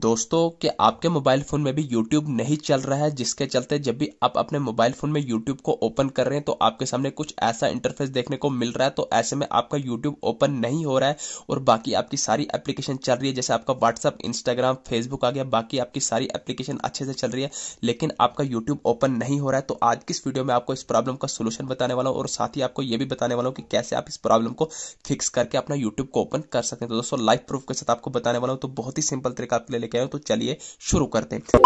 दोस्तों कि आपके मोबाइल फ़ोन में भी यूट्यूब नहीं चल रहा है जिसके चलते जब भी आप अपने मोबाइल फ़ोन में यूट्यूब को ओपन कर रहे हैं तो आपके सामने कुछ ऐसा इंटरफेस देखने को मिल रहा है तो ऐसे में आपका यूट्यूब ओपन नहीं हो रहा है और बाकी आपकी सारी एप्लीकेशन चल रही है जैसे आपका व्हाट्सअप इंस्टाग्राम फेसबुक आ गया बाकी आपकी सारी एप्लीकेशन अच्छे से चल रही है लेकिन आपका यूट्यूब ओपन नहीं हो रहा है तो आज की इस वीडियो में आपको इस प्रॉब्लम का सोल्यूशन बताने वाला हूँ और साथ ही आपको ये भी बताने वाला हूँ कि कैसे आप इस प्रॉब्लम को फिक्स करके अपना यूट्यूब को ओपन कर सकते हैं तो दोस्तों लाइफ प्रूफ के साथ आपको बताने वाला हूँ तो बहुत ही सिंपल तरीका आपके लेके आए तो चलिए शुरू करते हैं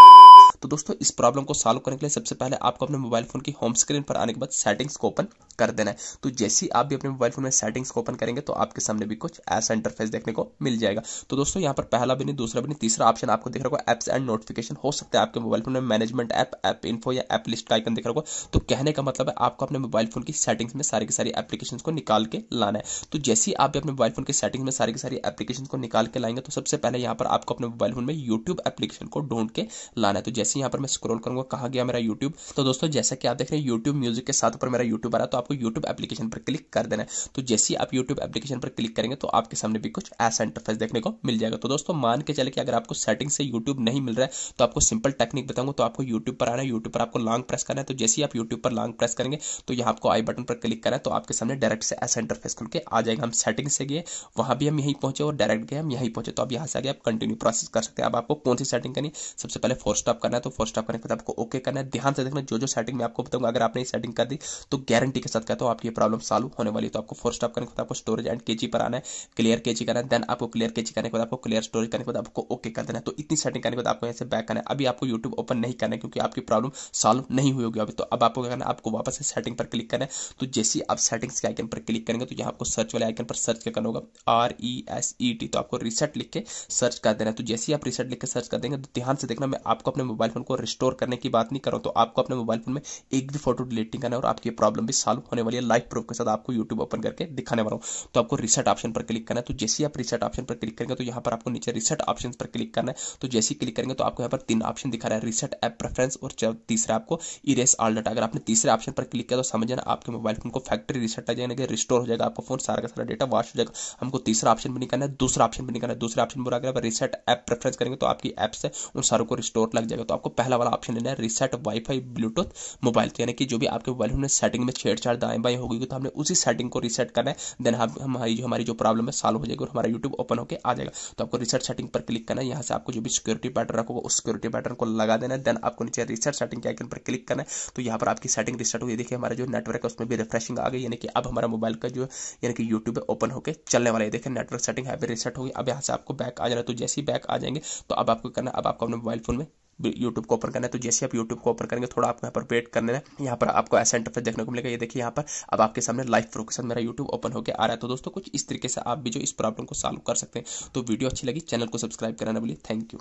तो दोस्तों इस प्रॉब्लम को सॉल्व करने के लिए सबसे पहले आपको अपने मोबाइल फोन की होम स्क्रीन पर आने के बाद सेटिंग्स को ओपन कर देना है तो जैसे ही आप भी अपने मोबाइल फोन में सेटिंग्स को ओपन करेंगे तो आपके सामने भी कुछ ऐसा इंटरफेस देखने को मिल जाएगा तो दोस्तों यहाँ पर पहला भी नहीं दूसरा भी नहीं तीसरा ऑप्शन आपको दिख रहा होगा एप्स एंड नोटिफिकेशन हो सकता है आपके मोबाइल फोन में मैनेजमेंट ऐप ऐप इन्फो या एप लिस्ट आइकन दिख रहा होगा तो कहने का मतलब है आपको अपने मोबाइल फोन की सेटिंग्स में सारी की सारी एप्लीकेशन को निकाल के लाना है तो जैसे ही आप भी अपने मोबाइल फोन की सेटिंग्स में सारी की सारी एप्लीकेशन को निकाल के लाएंगे तो सबसे पहले यहाँ पर आपको अपने मोबाइल फोन में यूट्यूब एप्लीकेशन को ढूंढ के लाना है तो जैसे यहाँ पर मैं स्क्रॉल करूंगा कहा गया मेरा यूट्यूब तो दोस्तों जैसा कि आप देख रहे हैं यूट्यूब म्यूजिक के साथ ऊपर मेरा यूट्यूब आ रहा है तो आपको यूट्यूब एप्लीकेशन पर क्लिक कर देना है तो जैसे आप यूट्यूब एप्लीकेशन पर क्लिक करेंगे तो आपके सामने भी कुछ ऐसा इंटरफेस देखने को मिल जाएगा तो दोस्तों मान के चले कि अगर आपको सेटिंग से यूट्यूब नहीं मिल रहा है तो आपको सिंपल टेक्निक बताऊंगा तो आपको यूट्यूब पर आना है यूट्यूब पर आपको लॉन्ग प्रेस करना है तो जैसे ही आप यूट्यूब पर लॉन्ग प्रेस करेंगे तो यहाँ आपको आई बटन पर क्लिक करें तो आपके सामने डायरेक्ट से ऐसा इंटरफेस खुल के आ जाएगा हम सेटिंग से गए वहां भी हम यहीं पहुंचे और डायरेक्ट गए हम यहीं पहुंचे तो अब यहाँ से आगे आप कंटिन्यू प्रोसेस कर सकते हैं अब आपको कौन सी सेटिंग करनी सबसे पहले फोर स्टॉप करना है तो फोर स्टॉप करने के बाद आपको ओके करना है ध्यान से देखना जो जो सेटिंग मैं आपको बताऊंगा अगर आपने सेटिंग कर दी तो गारंटी के साथ कहता हूँ आपकी प्रॉब्लम सॉल्व होने वाली तो आपको फोर स्टॉप करने के बाद आपको स्टोरेज एंड के पर आना है क्लियर के करना है देन आपको क्लियर के करने के बाद आपको क्लियर स्टोरेज करने के बाद आपको ओके कर देना है तो इतनी सेटिंग करने के बाद आपको यहाँ से बैक करना है अभी आपको यूट्यूब ओपन नहीं करना है क्योंकि आपकी प्रॉब्लम सॉल्व नहीं हुई होगी अभी तो अब आपको करना आपको वापस से सेटिंग पर क्लिक करना है तो जैसे आप सेटिंग्स के आइकन पर क्लिक करेंगे तो यहाँ आपको सर्च वाले आइकन पर सर्च करना होगा R E S E T तो आपको रिसेट लिख के सर्च कर देना है तो जैसे आप रिसेट लिख के सर्च कर देंगे तो ध्यान से देखना मैं आपको अपने मोबाइल फोन को रिस्टोर करने की बात नहीं कर रहा हूं तो आपको अपने मोबाइल फोन में एक भी फोटो डिलीट नहीं करना और आपकी प्रॉब्लम भी सॉल्व होने वाली है लाइव प्रूफ के साथ आपको यूट्यूब ओपन करके दिखाने वाला हूं तो आपको रिसेट ऑप्शन पर क्लिक करना है तो जैसे आप रिसेट ऑप्शन पर क्लिक करेंगे तो यहां पर आपको नीचे रिसेट ऑप्शन पर क्लिक करना है तो जैसे ही क्लिक तो तो करेंगे तो आपको यहां पर तीन ऑप्शन दिखा रहा है रिसेट ऐप प्रेफरेंस और तीसरा आपको इरेस ऑल डाटा अगर आपने तीसरे ऑप्शन पर क्लिक किया तो समझ समझना आपके मोबाइल फोन को फैक्ट्री रिसेट आ जाएगा रिस्टोर हो जाएगा आपको फोन सारा का सारा डेटा वॉश हो जाएगा हमको तीसरा ऑप्शन भी नहीं करना है दूसरा ऑप्शन भी नहीं करना है दूसरा ऑप्शन पर अगर रिसेट ऐप प्रेफरेंस रिफ्रेश करेंगे तो आपकी एप्स है उन सारों को रिस्टोर लग जाएगा तो आपको पहला वाला ऑप्शन लेना है रिसेट वाईफाई ब्लूटूथ मोबाइल तो यानी कि जो भी आपके मोबाइल में सेटिंग में छेड़छाड़ दाएं बाएं होगी तो हमने उसी सेटिंग को रिसेट करना है देन हम हमारी जो हमारी जो प्रॉब्लम है सॉल्व हो जाएगी और हमारा यूट्यूब ओपन होकर आ जाएगा तो आपको रिसेट सेटिंग पर क्लिक करना है यहाँ से आपको जो भी सिक्योरिटी पैटर्न रखोगे उस सिक्योरिटी पैटर्न को लगा देना है देन आपको नीचे रिसेट सेटिंग के आइकन पर क्लिक करना है तो यहाँ पर आपकी सेटिंग रिसेट हुई देखिए हमारा जो नेटवर्क है उसमें भी रिफ्रेशिंग आ गई यानी कि अब हमारा मोबाइल का जो यानी कि यूट्यूब ओपन होकर चलने वाला है देखिए नेटवर्क सेटिंग है रिसेट होगी अब यहाँ से आपको बैक आ जाना तो जैसे ही बैक आ जाएंगे करेंगे तो अब आपको करना अब आपको अपने मोबाइल फोन में YouTube को ओपन करना है तो जैसे आप YouTube को ओपन करेंगे थोड़ा आपको यहाँ पर वेट करने है यहाँ पर आपको ऐसा इंटरफेस देखने को मिलेगा ये देखिए यहाँ पर अब आपके सामने लाइव प्रोकेशन मेरा YouTube ओपन होकर आ रहा है तो दोस्तों कुछ इस तरीके से आप भी जो इस प्रॉब्लम को सॉल्व कर सकते हैं तो वीडियो अच्छी लगी चैनल को सब्सक्राइब करना बोलिए थैंक यू